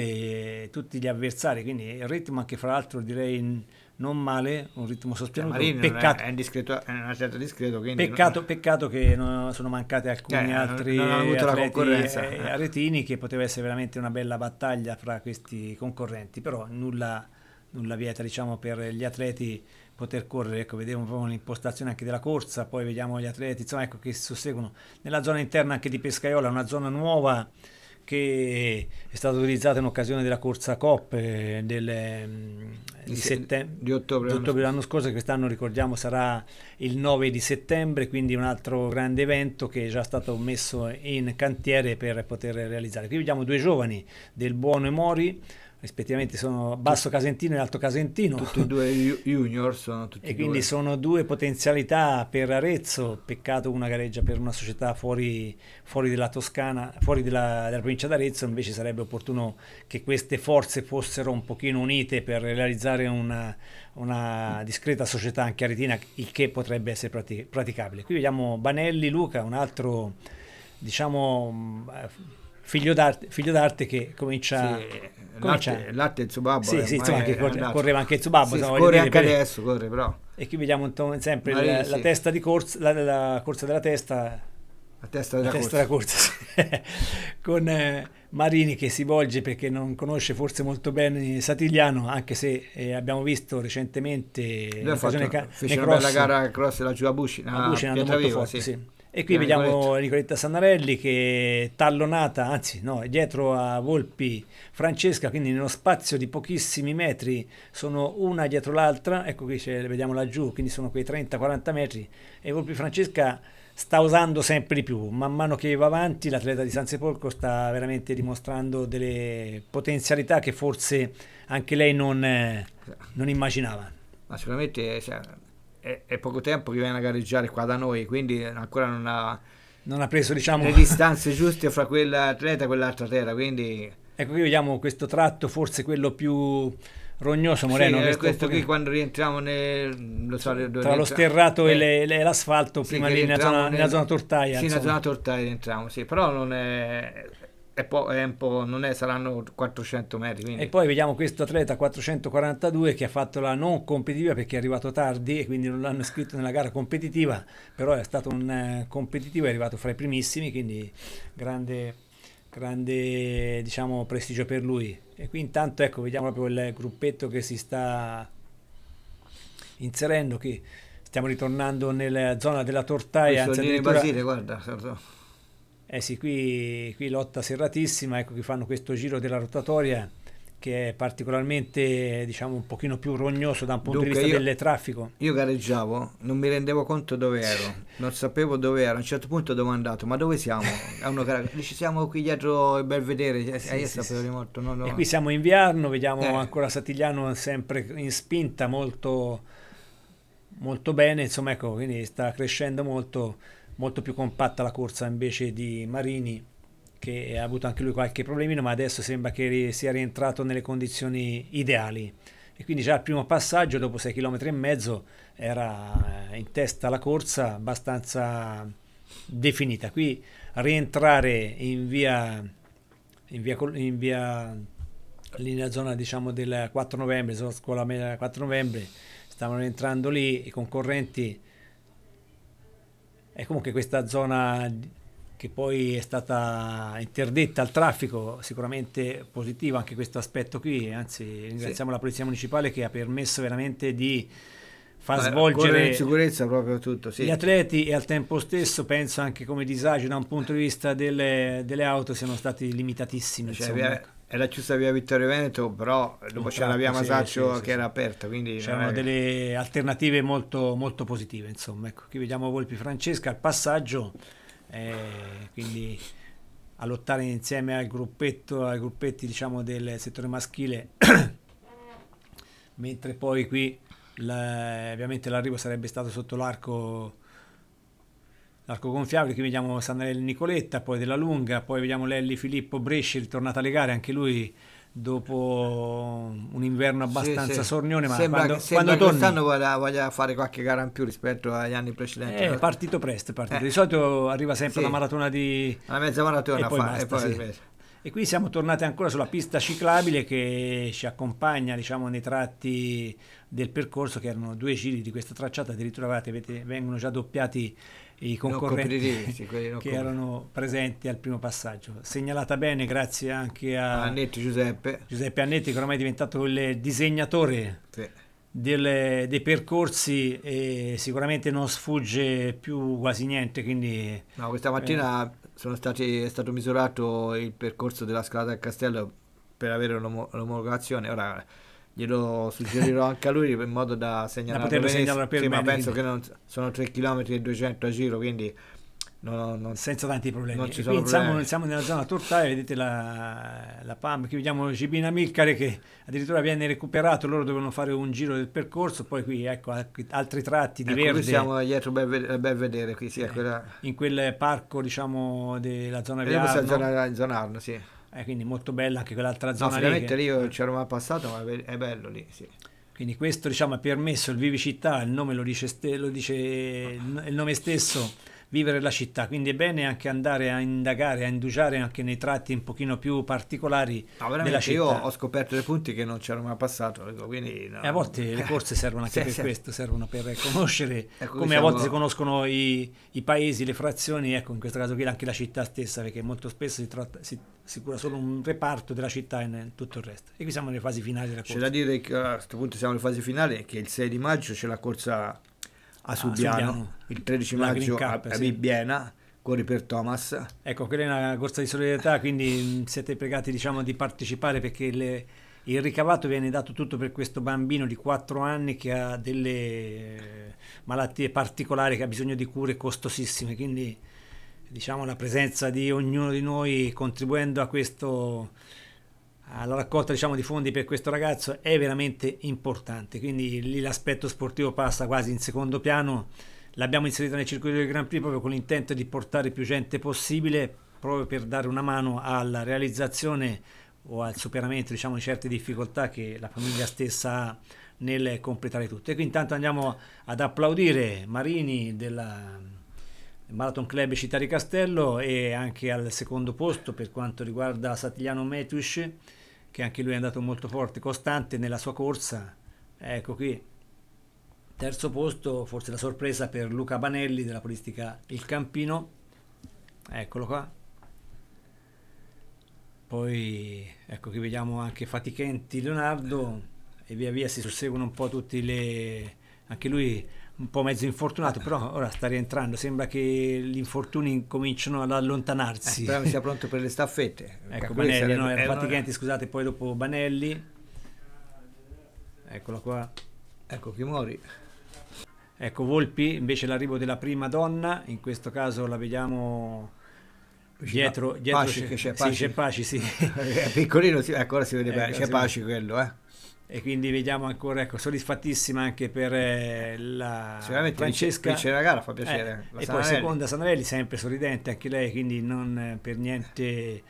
Speaker 1: eh, tutti gli avversari, quindi il ritmo anche fra l'altro direi non male,
Speaker 2: un ritmo sostenuto. Cioè, peccato, è, è, discreto, è un atleta discreto. Peccato, non...
Speaker 1: peccato, che non sono mancate alcuni eh, altri non, non atleti eh, aretini che poteva essere veramente una bella battaglia fra questi concorrenti, però nulla, nulla vieta diciamo, per gli atleti poter correre, ecco, vediamo proprio l'impostazione anche della corsa, poi vediamo gli atleti insomma, ecco, che si susseguono nella zona interna anche di Pescaiola, una zona nuova che è stata utilizzata in occasione della corsa COP del, mm, di, settem- di ottobre, di ottobre l'anno scorso, che quest'anno ricordiamo sarà il 9 di settembre, quindi un altro grande evento che è già stato messo in cantiere per poter realizzare. Qui vediamo due giovani del Buono e Mori, rispettivamente sono Basso Casentino e Alto Casentino. Tutti e
Speaker 2: due junior sono tutti E quindi
Speaker 1: sono due potenzialità per Arezzo, peccato una gareggia per una società fuori, fuori della Toscana, fuori della, della provincia d'Arezzo, invece sarebbe opportuno che queste forze fossero un pochino unite per realizzare una, una discreta società anche aretina, il che potrebbe essere praticabile. Qui vediamo Banelli Luca, un altro diciamo mm, eh, figlio d'arte, figlio d'arte che comincia... Sì. Latte, latte Zubabbo sì, sì, insomma, che corre, correva anche Zubabbo sì, insomma, corre anche per... adesso corre però e qui vediamo sempre la, sì. la, testa di corsa la, la, corsa della testa la testa della la testa corsa, della corsa con eh, Marini che si volge perché non conosce forse molto bene Satigliano anche se eh, abbiamo visto recentemente
Speaker 2: Lui ha fatto, ca- fece una bella gara cross della Giubabucci a Bucina molto forte sì. E qui eh,
Speaker 1: vediamo Nicoletta Sannarelli che è tallonata, anzi no, dietro a Volpi Francesca, quindi nello spazio di pochissimi metri sono una dietro l'altra, ecco qui le vediamo laggiù, quindi sono quei 30-40 metri e Volpi Francesca sta usando sempre di più, man mano che va avanti l'atleta di San Sepolcro sta veramente dimostrando delle potenzialità che forse anche lei non, eh, non immaginava.
Speaker 2: Ma sicuramente... Cioè è, è, poco tempo che viene a gareggiare qua da noi, quindi ancora non ha,
Speaker 3: non ha preso diciamo... le
Speaker 2: distanze giuste fra quell'atleta e quell'altra terra. Quindi... Ecco qui
Speaker 1: vediamo questo tratto, forse quello più rognoso Moreno. Sì, eh, questo qui che...
Speaker 2: quando rientriamo nel, so, tra rientra... lo sterrato eh. e l'asfalto, prima lì nella zona, nel... nella zona tortaia. Sì, insomma. nella zona tortaia rientriamo, sì, però non è... E poi è un po', non è, saranno 400 metri. Quindi. E
Speaker 1: poi vediamo questo atleta 442 che ha fatto la non competitiva perché è arrivato tardi e quindi non l'hanno iscritto nella gara competitiva, però è stato un eh, competitivo, è arrivato fra i primissimi, quindi grande, grande diciamo, prestigio per lui. E qui intanto ecco, vediamo proprio il gruppetto che si sta inserendo qui. Stiamo ritornando nella zona della tortaia. Questo anzi, addirittura... Basile, guarda, guarda. Eh sì, qui, qui lotta serratissima, ecco che fanno questo giro della rotatoria che è particolarmente, diciamo, un pochino più rognoso da un punto Dunque, di vista io, del traffico.
Speaker 2: Io gareggiavo, non mi rendevo conto dove ero, non sapevo dove ero, a un certo punto dove ho andato, ma dove siamo? A uno cara, ci siamo qui dietro il Belvedere, eh, sì, eh, io sì, sapevo di molto. No, no. E qui siamo
Speaker 1: in Viarno, vediamo eh. ancora Satigliano sempre in spinta, molto, molto bene, insomma, ecco, quindi sta crescendo molto molto più compatta la corsa invece di Marini che ha avuto anche lui qualche problemino ma adesso sembra che sia rientrato nelle condizioni ideali e quindi già al primo passaggio dopo 6 km e mezzo era eh, in testa la corsa abbastanza definita qui rientrare in via in via, in via lì nella zona diciamo del 4 novembre scuola 4 novembre stavano entrando lì i concorrenti e comunque questa zona che poi è stata interdetta al traffico, sicuramente positivo anche questo aspetto qui, anzi ringraziamo sì. la Polizia Municipale che ha permesso veramente di far Ma svolgere in sicurezza proprio tutto, sì. gli atleti e al tempo stesso penso anche come disagio da un punto di vista delle, delle auto siano stati limitatissimi. Cioè,
Speaker 2: è la chiusa via Vittorio Veneto, però dopo c'era la via Masaccio sì, sì, che era aperta. C'erano delle
Speaker 1: alternative molto, molto positive. Insomma, ecco, qui vediamo Volpi Francesca al passaggio, eh, quindi a lottare insieme al gruppetto, ai gruppetti diciamo, del settore maschile, mentre poi qui la, ovviamente l'arrivo sarebbe stato sotto l'arco l'arco gonfiabile, qui vediamo Sanarelli Nicoletta, poi della Lunga, poi vediamo Lelli Filippo Bresci ritornato alle gare, anche lui dopo un inverno abbastanza sì, sì. sornione ma sembra, quando, sembra quando quest'anno
Speaker 2: voglia, voglia, fare qualche gara in più rispetto agli anni precedenti è eh, partito presto, partito. Eh. di solito arriva sempre sì. la maratona di la mezza maratona e poi, fa, basta, e, poi sì.
Speaker 1: e qui siamo tornati ancora sulla pista ciclabile che ci accompagna diciamo nei tratti del percorso che erano due giri di questa tracciata addirittura avete, vengono già doppiati i concorrenti che erano presenti al primo passaggio. Segnalata bene grazie anche a Annetti Giuseppe. Giuseppe Annetti che ormai è diventato il disegnatore sì. del, dei percorsi e sicuramente non sfugge più quasi niente. Quindi, no, questa mattina
Speaker 2: eh, stati, è stato misurato il percorso della scalata del castello per avere un'omologazione. Ora glielo suggerirò anche a lui in modo da segnalare. Da poterlo segnalare per sì, ma penso che non, sono 3 km e 200 a giro, quindi no, non, senza tanti problemi. Non ci sono problemi.
Speaker 1: Siamo, nella zona tortale vedete la, la PAM, qui vediamo Cibina Milcare che addirittura viene recuperato, loro devono fare un giro del percorso, poi qui ecco altri tratti di ecco, verde. siamo
Speaker 2: dietro bel, ben vedere, qui, sì, eh, quella...
Speaker 1: in quel parco diciamo della zona Vediamo Viarno. Zona, zona Arno, sì eh, quindi molto bella anche quell'altra zona. No, veramente lì, che... lì mai passato, ma è bello lì, sì. Quindi questo diciamo, ha permesso il Vivi Città, il nome lo dice, lo dice... il nome stesso vivere la città, quindi è bene anche andare a indagare, a indugiare anche nei tratti un pochino più particolari no, della città. Io ho
Speaker 2: scoperto dei punti che non c'erano mai passato, quindi no. a volte le eh, corse servono anche sì, per sì.
Speaker 1: questo, servono per conoscere, ecco, come diciamo... a volte si conoscono i, i, paesi, le frazioni, ecco in questo caso qui anche la città stessa, perché molto spesso si, tratta, si, si cura solo un reparto della città e tutto il resto. E qui siamo nelle fasi finali della corsa. C'è da
Speaker 2: dire che a questo punto siamo alle fasi finali, che il 6 di maggio c'è la corsa a ah, Subiano, Subiano. il 13 la maggio Cup, a, sì. Bibbiena per Thomas.
Speaker 1: Ecco, quella è una corsa di solidarietà, quindi mm, siete pregati diciamo, di partecipare perché le, il ricavato viene dato tutto per questo bambino di 4 anni che ha delle eh, malattie particolari, che ha bisogno di cure costosissime, quindi diciamo la presenza di ognuno di noi contribuendo a questo alla raccolta diciamo, di fondi per questo ragazzo è veramente importante, quindi lì l'aspetto sportivo passa quasi in secondo piano, l'abbiamo inserito nel circuito del Grand Prix proprio con l'intento di portare più gente possibile, proprio per dare una mano alla realizzazione o al superamento diciamo, di certe difficoltà che la famiglia stessa ha nel completare tutto. E qui intanto andiamo ad applaudire Marini della Marathon Club Città di Castello e anche al secondo posto per quanto riguarda Satigliano Metush che anche lui è andato molto forte, costante nella sua corsa. Ecco qui. Terzo posto, forse la sorpresa per Luca Banelli della Polistica Il Campino. Eccolo qua. Poi ecco qui vediamo anche Fatichenti Leonardo e via via si susseguono un po' tutti le anche lui un po' mezzo infortunato, però ora sta rientrando, sembra che gli infortuni cominciano ad allontanarsi. Eh, speriamo sia pronto per le staffette. Ecco, ecco Banelli, sarebbe... no, era Battichenti, eh, eh. scusate, poi dopo Banelli. Eccola qua. Ecco chi muori. Ecco Volpi, invece l'arrivo della prima donna, in questo caso la vediamo dietro, dietro Paci, c'è, c'è Paci. Sì, c'è Paci, sì. È piccolino, sì, ecco, si vede ecco, eh, c'è Paci quello, eh e quindi vediamo ancora ecco, soddisfattissima anche per eh, la Sicuramente Francesca vince, vince la gara fa eh, piacere eh, e Sanarelli. poi seconda Sanarelli sempre sorridente anche lei quindi non eh, per niente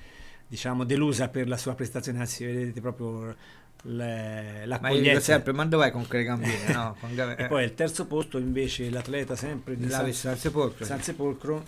Speaker 1: diciamo delusa per la sua prestazione anzi
Speaker 2: vedete proprio l'accoglienza ma io dico sempre ma dov'è con quelle gambine no? con gambe, e poi il
Speaker 1: terzo posto invece l'atleta sempre di San, San, Sepolcro. San Sepolcro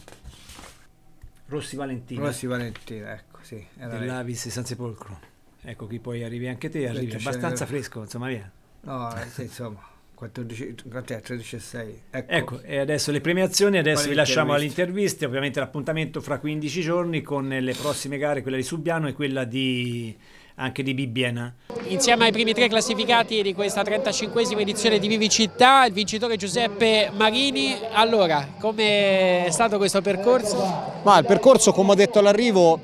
Speaker 2: Rossi Valentina Rossi Valentina ecco sì dell'Avis
Speaker 1: San Sepolcro Ecco qui poi arrivi anche te, arrivi Sento abbastanza c'era... fresco, insomma, via.
Speaker 2: No, eh, sì, insomma. 14, 13 6. Ecco. ecco. e adesso le premiazioni, adesso Quale vi lasciamo alle interviste,
Speaker 1: ovviamente l'appuntamento fra 15 giorni con le prossime gare, quella di Subiano e quella di, anche di Bibbiena.
Speaker 4: Insieme ai primi tre classificati di questa 35esima edizione di Vivi Città, il vincitore Giuseppe Marini. Allora, come è stato questo percorso?
Speaker 1: Ma il percorso, come ho detto all'arrivo,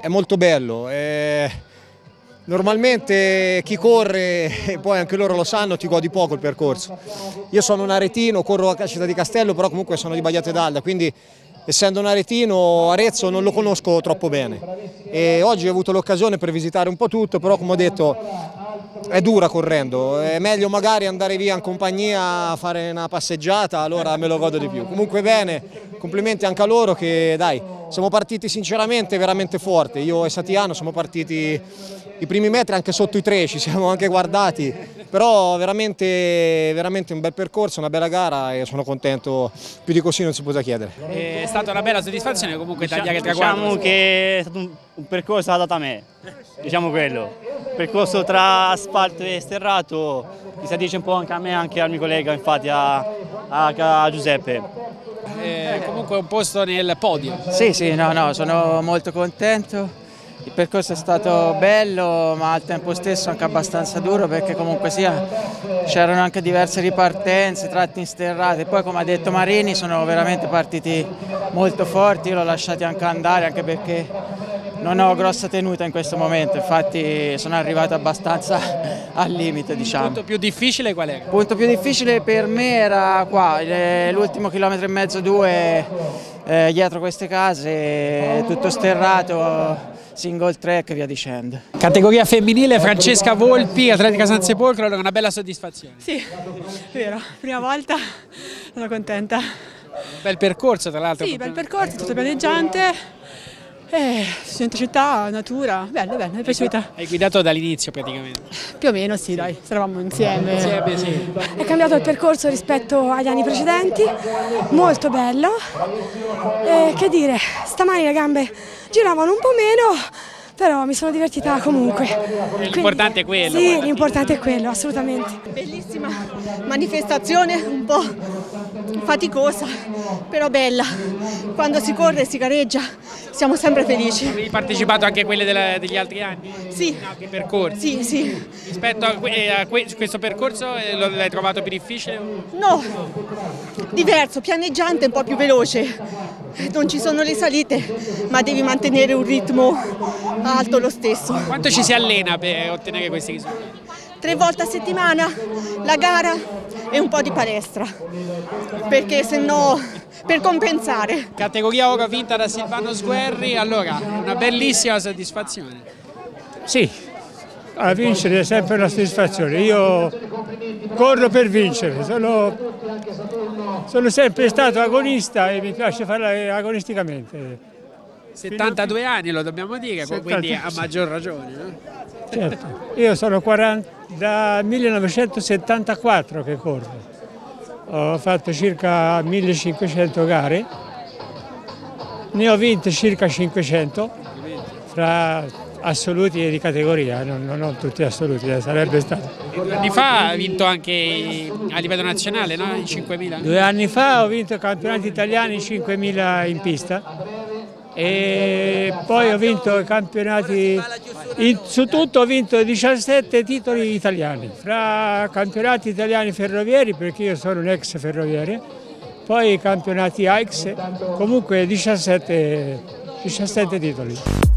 Speaker 1: è molto bello. È eh, Normalmente chi corre, e poi anche loro lo sanno, ti godi poco il percorso. Io sono un aretino, corro a Città di Castello, però comunque sono di Bagliate d'Alda, quindi essendo un aretino Arezzo non lo conosco troppo bene. E oggi ho avuto l'occasione per visitare un po' tutto, però come ho detto è dura correndo, è meglio magari andare via in compagnia a fare una passeggiata, allora me lo godo di più. Comunque bene, complimenti anche a loro che dai, siamo partiti sinceramente veramente forte, io e Satiano siamo partiti i primi metri anche sotto i tre, ci siamo anche guardati, però veramente, veramente un bel percorso, una bella gara e sono contento, più di così non si poteva chiedere.
Speaker 4: Eh, è stata una bella soddisfazione comunque diciamo, tagliare traguardo. Diciamo
Speaker 1: che è stato un, un percorso adatto a me, diciamo quello, il percorso tra asfalto e sterrato mi si addice un po' anche a me anche al mio collega
Speaker 4: infatti a, a, a Giuseppe eh, comunque un posto nel podio. Sì, sì, no, no, sono molto contento. Il percorso è stato bello ma al tempo stesso anche abbastanza duro perché comunque sia c'erano anche diverse ripartenze, tratti insterrati. Poi come ha detto Marini sono veramente partiti molto forti, io l'ho lasciati anche andare anche perché non ho grossa tenuta in questo momento, infatti sono arrivato abbastanza al limite. Diciamo. Il punto più difficile qual è? Il punto più difficile per me era qua, l'ultimo chilometro e mezzo, due, eh, dietro queste case, tutto sterrato single track e via dicendo. Categoria femminile, Francesca Volpi, Atletica San Sepolcro, allora una bella soddisfazione.
Speaker 3: Sì, è vero, prima volta, sono contenta.
Speaker 4: Bel percorso tra l'altro. Sì, bel percorso, tutto pianeggiante
Speaker 3: eh, città, natura, bello, bello, è piaciuta. Hai
Speaker 4: guidato dall'inizio praticamente?
Speaker 5: Più o meno sì, dai, eravamo insieme. Insieme, sì. È cambiato il percorso rispetto agli anni precedenti, molto bello. Eh, che dire, stamani le gambe giravano un po' meno, però mi sono divertita comunque.
Speaker 4: L'importante è quello. Sì,
Speaker 5: l'importante è quello, assolutamente. Bellissima manifestazione, un po' faticosa, però bella. Quando si corre
Speaker 4: si gareggia, siamo sempre felici. Avevi partecipato anche a quelle della, degli altri anni? Sì. Altri percorsi? Sì, sì. Rispetto a, eh, a questo percorso eh, l'hai trovato più difficile?
Speaker 5: No, diverso, pianeggiante, un po' più veloce. Non ci sono
Speaker 4: le salite, ma devi mantenere un ritmo alto lo stesso. Quanto ci si allena per ottenere questi risultati? Tre volte a settimana, la gara e un po' di palestra, perché se no per compensare. Categoria oro vinta da Silvano Sguerri, allora una bellissima soddisfazione.
Speaker 3: Sì, a ah, vincere è sempre una soddisfazione, io corro per vincere, sono, sono sempre stato agonista e mi piace fare agonisticamente.
Speaker 4: 72 anni lo dobbiamo dire, 70, quindi ha maggior ragione. No?
Speaker 3: Certo. Io sono 40, da 1974 che corro ho fatto circa 1500 gare, ne ho vinte circa 500 fra assoluti e di categoria, non, non tutti assoluti, eh, sarebbe stato.
Speaker 4: due anni fa ha vinto anche a livello nazionale, no? 5.000? Due
Speaker 3: anni fa ho vinto campionati italiani 5.000 in pista e poi ho vinto i campionati, in, su tutto ho vinto 17 titoli italiani, fra campionati italiani ferrovieri perché io sono un ex ferroviere, poi campionati AIX, comunque 17, 17 titoli.